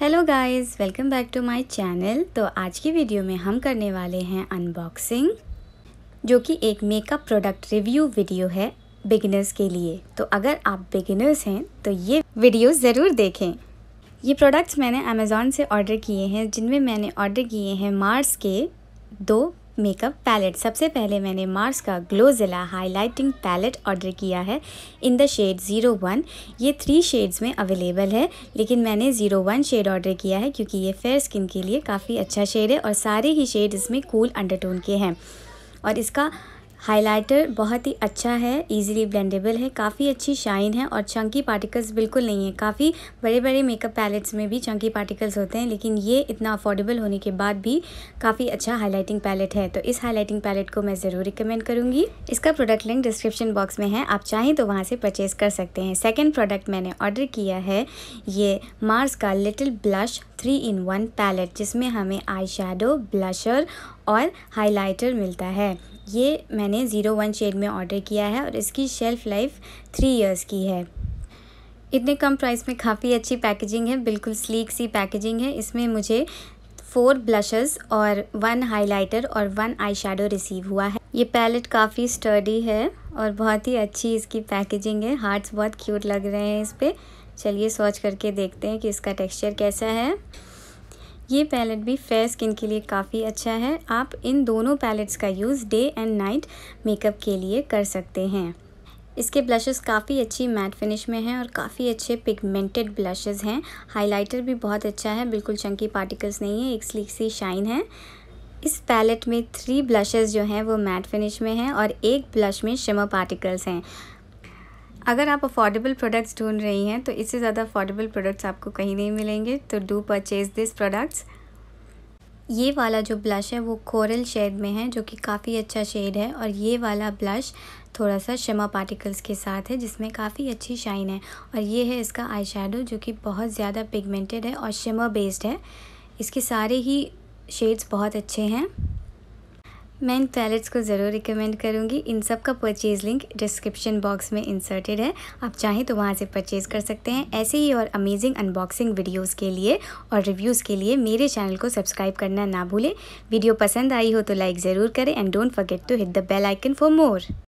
hello guys welcome back to my channel तो आज की वीडियो में हम करने वाले हैं अनबॉक्सिंग जो कि एक मेकअप प्रोडक्ट रिव्यू वीडियो है बिगिनर्स के लिए तो अगर आप बिगिनर्स हैं तो ये वीडियो ज़रूर देखें ये प्रोडक्ट्स मैंने अमेज़ोन से ऑर्डर किए हैं जिनमें मैंने ऑर्डर किए हैं मार्स के दो मेकअप पैलेट सबसे पहले मैंने मार्स का ग्लोजिला हाइलाइटिंग पैलेट ऑर्डर किया है in the shade zero one ये थ्री शेड्स में अवेलेबल है लेकिन मैंने ज़ीरो वन शेड ऑर्डर किया है क्योंकि ये फेयर स्किन के लिए काफ़ी अच्छा शेड है और सारे ही शेड इसमें कूल अंडरटोन के हैं और इसका हाइलाइटर बहुत ही अच्छा है इजीली ब्लेंडेबल है काफ़ी अच्छी शाइन है और चंकी पार्टिकल्स बिल्कुल नहीं है काफ़ी बड़े बड़े मेकअप पैलेट्स में भी चंकी पार्टिकल्स होते हैं लेकिन ये इतना अफोर्डेबल होने के बाद भी काफ़ी अच्छा हाइलाइटिंग पैलेट है तो इस हाइलाइटिंग पैलेट को मैं ज़रूर रिकमेंड करूँगी इसका प्रोडक्ट लिंक डिस्क्रिप्शन बॉक्स में है आप चाहें तो वहाँ से परचेज़ कर सकते हैं सेकेंड प्रोडक्ट मैंने ऑर्डर किया है ये मार्स का little blush three in one palette जिसमें हमें आई ब्लशर और हाइलाइटर मिलता है ये मैंने ज़ीरो वन शेड में ऑर्डर किया है और इसकी शेल्फ़ लाइफ थ्री इयर्स की है इतने कम प्राइस में काफ़ी अच्छी पैकेजिंग है बिल्कुल स्लीक सी पैकेजिंग है इसमें मुझे फोर ब्लशेस और वन हाइलाइटर और वन आई रिसीव हुआ है ये पैलेट काफ़ी स्टर्डी है और बहुत ही अच्छी इसकी पैकेजिंग है हार्ट्स बहुत क्यूट लग रहे हैं इस पर चलिए सर्च करके देखते हैं कि इसका टेक्सचर कैसा है ये पैलेट भी फेयर स्किन के लिए काफ़ी अच्छा है आप इन दोनों पैलेट्स का use day and night makeup के लिए कर सकते हैं इसके ब्लशेस काफ़ी अच्छी मैट फिनिश में हैं और काफ़ी अच्छे पिगमेंटेड ब्लशेस हैं हाइलाइटर भी बहुत अच्छा है बिल्कुल चंकी पार्टिकल्स नहीं है एक स्लीक सी शाइन है इस पैलेट में थ्री ब्लशेस जो हैं वो मैट फिनिश में हैं और एक ब्लश में शिमर पार्टिकल्स हैं अगर आप अफोर्डेबल प्रोडक्ट्स ढूंढ रही हैं तो इससे ज़्यादा अफोर्डेबल प्रोडक्ट्स आपको कहीं नहीं मिलेंगे तो डू परचेज़ दिस प्रोडक्ट्स ये वाला जो ब्लश है वो कोरल शेड में है जो कि काफ़ी अच्छा शेड है और ये वाला ब्लश थोड़ा सा शमा पार्टिकल्स के साथ है जिसमें काफ़ी अच्छी शाइन है और ये है इसका आई जो कि बहुत ज़्यादा पिगमेंटेड है और शमा बेस्ड है इसके सारे ही शेड्स बहुत अच्छे हैं मैं इन पैलेट्स को ज़रूर रिकमेंड करूँगी इन सब का परचेज़ लिंक डिस्क्रिप्शन बॉक्स में इंसर्टेड है आप चाहें तो वहाँ से परचेज़ कर सकते हैं ऐसे ही और अमेजिंग अनबॉक्सिंग वीडियोस के लिए और रिव्यूज़ के लिए मेरे चैनल को सब्सक्राइब करना ना भूलें वीडियो पसंद आई हो तो लाइक ज़रूर करें and don't forget to hit the bell icon for more